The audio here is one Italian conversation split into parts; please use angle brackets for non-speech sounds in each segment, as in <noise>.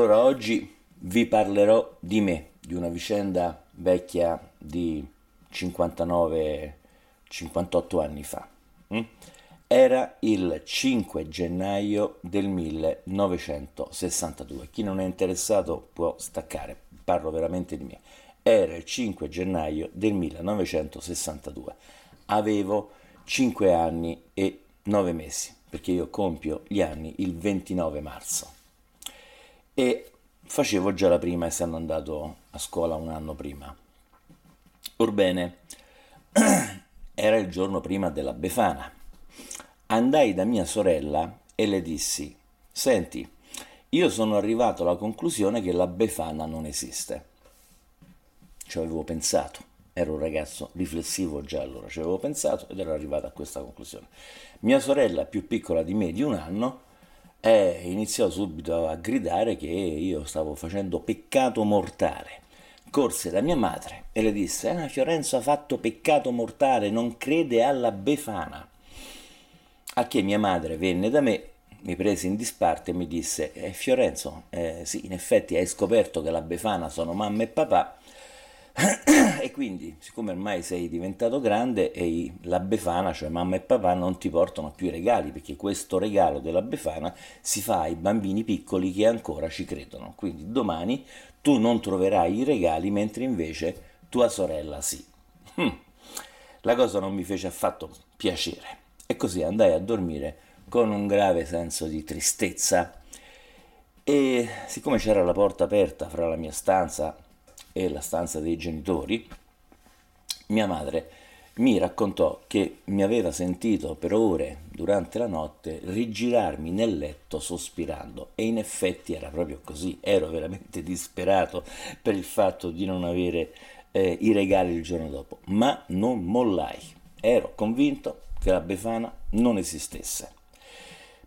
Allora oggi vi parlerò di me, di una vicenda vecchia di 59-58 anni fa. Mm? Era il 5 gennaio del 1962. Chi non è interessato può staccare, parlo veramente di me. Era il 5 gennaio del 1962. Avevo 5 anni e 9 mesi, perché io compio gli anni il 29 marzo e facevo già la prima essendo andato a scuola un anno prima. Orbene, <clears throat> era il giorno prima della Befana. Andai da mia sorella e le dissi, senti, io sono arrivato alla conclusione che la Befana non esiste. Ci avevo pensato, ero un ragazzo riflessivo già allora, ci avevo pensato ed ero arrivato a questa conclusione. Mia sorella, più piccola di me di un anno, eh, iniziò subito a gridare che io stavo facendo peccato mortale. Corse da mia madre e le disse: Ah, Fiorenzo ha fatto peccato mortale, non crede alla Befana. A che mia madre venne da me, mi prese in disparte e mi disse: eh, Fiorenzo, eh, sì, in effetti hai scoperto che la Befana sono mamma e papà, e quindi, siccome ormai sei diventato grande e la Befana, cioè mamma e papà, non ti portano più i regali, perché questo regalo della Befana si fa ai bambini piccoli che ancora ci credono. Quindi domani tu non troverai i regali, mentre invece tua sorella sì. Hm. La cosa non mi fece affatto piacere e così andai a dormire con un grave senso di tristezza. E siccome c'era la porta aperta fra la mia stanza e la stanza dei genitori, mia madre mi raccontò che mi aveva sentito per ore durante la notte rigirarmi nel letto sospirando e in effetti era proprio così, ero veramente <laughs> disperato per il fatto di non avere eh, i regali il giorno dopo, ma non mollai, ero convinto che la Befana non esistesse.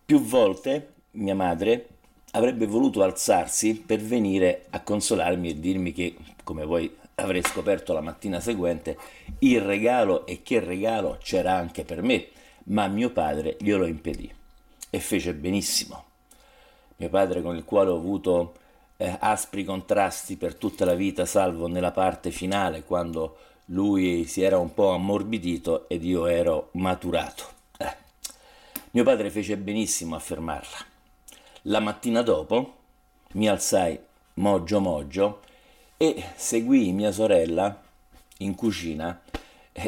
Più volte mia madre avrebbe voluto alzarsi per venire a consolarmi e dirmi che, come voi avrei scoperto la mattina seguente, il regalo e che regalo c'era anche per me, ma mio padre glielo impedì e fece benissimo. Mio padre con il quale ho avuto eh, aspri contrasti per tutta la vita, salvo nella parte finale, quando lui si era un po' ammorbidito ed io ero maturato. Eh. Mio padre fece benissimo a fermarla la mattina dopo mi alzai mogio mogio e seguii mia sorella in cucina.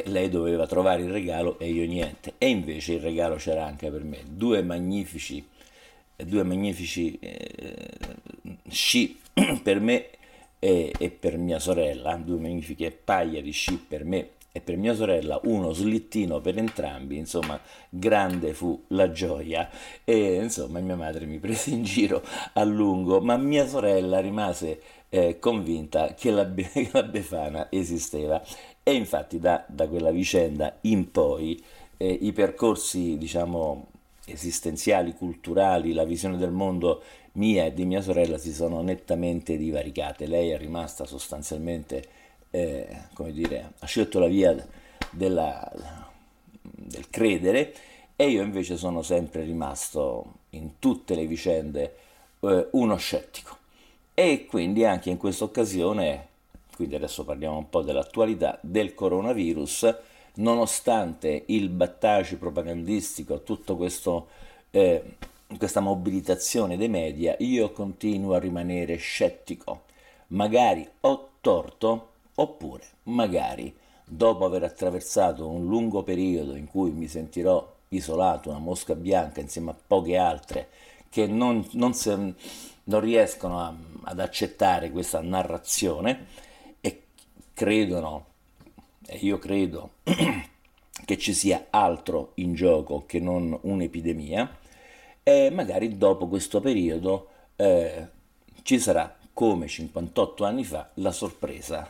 Lei doveva trovare il regalo e io niente. E invece il regalo c'era anche per me. Due magnifici, due magnifici eh, sci <clears throat> per me e, e, per mia sorella, due magnifiche paia di sci per me e per mia sorella uno slittino per entrambi, insomma grande fu la gioia e insomma mia madre mi prese in giro a lungo, ma mia sorella rimase eh, convinta che la, <laughs> che la, Befana esisteva e infatti da, da quella vicenda in poi eh, i percorsi diciamo esistenziali, culturali, la visione del mondo mia e di mia sorella si sono nettamente divaricate, lei è rimasta sostanzialmente eh, come dire, ha scelto la via della, del credere e io invece sono sempre rimasto in tutte le vicende eh, uno scettico. E quindi anche in questa occasione, quindi adesso parliamo un po' dell'attualità del coronavirus, nonostante il battage propagandistico, tutta Eh, questa mobilitazione dei media, io continuo a rimanere scettico. Magari ho torto, Oppure, magari, dopo aver attraversato un lungo periodo in cui mi sentirò isolato, una mosca bianca insieme a poche altre che non, non, se, non riescono a, ad accettare questa narrazione e credono, e io credo, <clears throat> che ci sia altro in gioco che non un'epidemia, e magari dopo questo periodo eh, ci sarà come 58 anni fa la sorpresa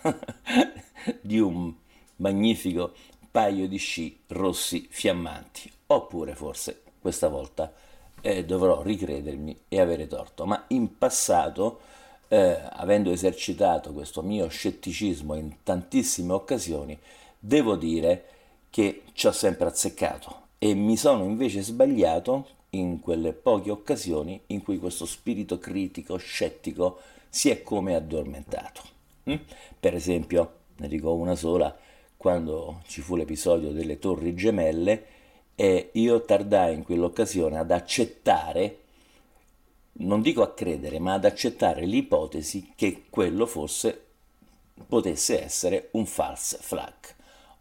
<laughs> di un magnifico paio di sci rossi fiammanti. Oppure forse questa volta eh, dovrò ricredermi e avere torto, ma in passato, eh, avendo esercitato questo mio scetticismo in tantissime occasioni, devo dire che ci ho sempre azzeccato e mi sono invece sbagliato in quelle poche occasioni in cui questo spirito critico, scettico, si è come addormentato. Mm? Per esempio, ne dico una sola, quando ci fu l'episodio delle torri gemelle, e io tardai in quell'occasione ad accettare, non dico a credere, ma ad accettare l'ipotesi che quello fosse, potesse essere un false flag.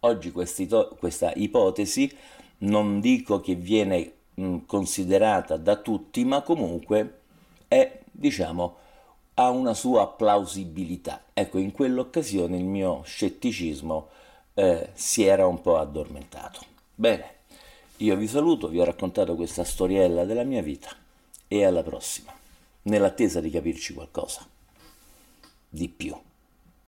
Oggi questa ipotesi non dico che viene Mm, considerata da tutti, ma comunque è, diciamo, ha una sua plausibilità. Ecco, in quell'occasione il mio scetticismo eh, si era un po' addormentato. Bene, io vi saluto, vi ho raccontato questa storiella della mia vita e alla prossima, nell'attesa di capirci qualcosa di più.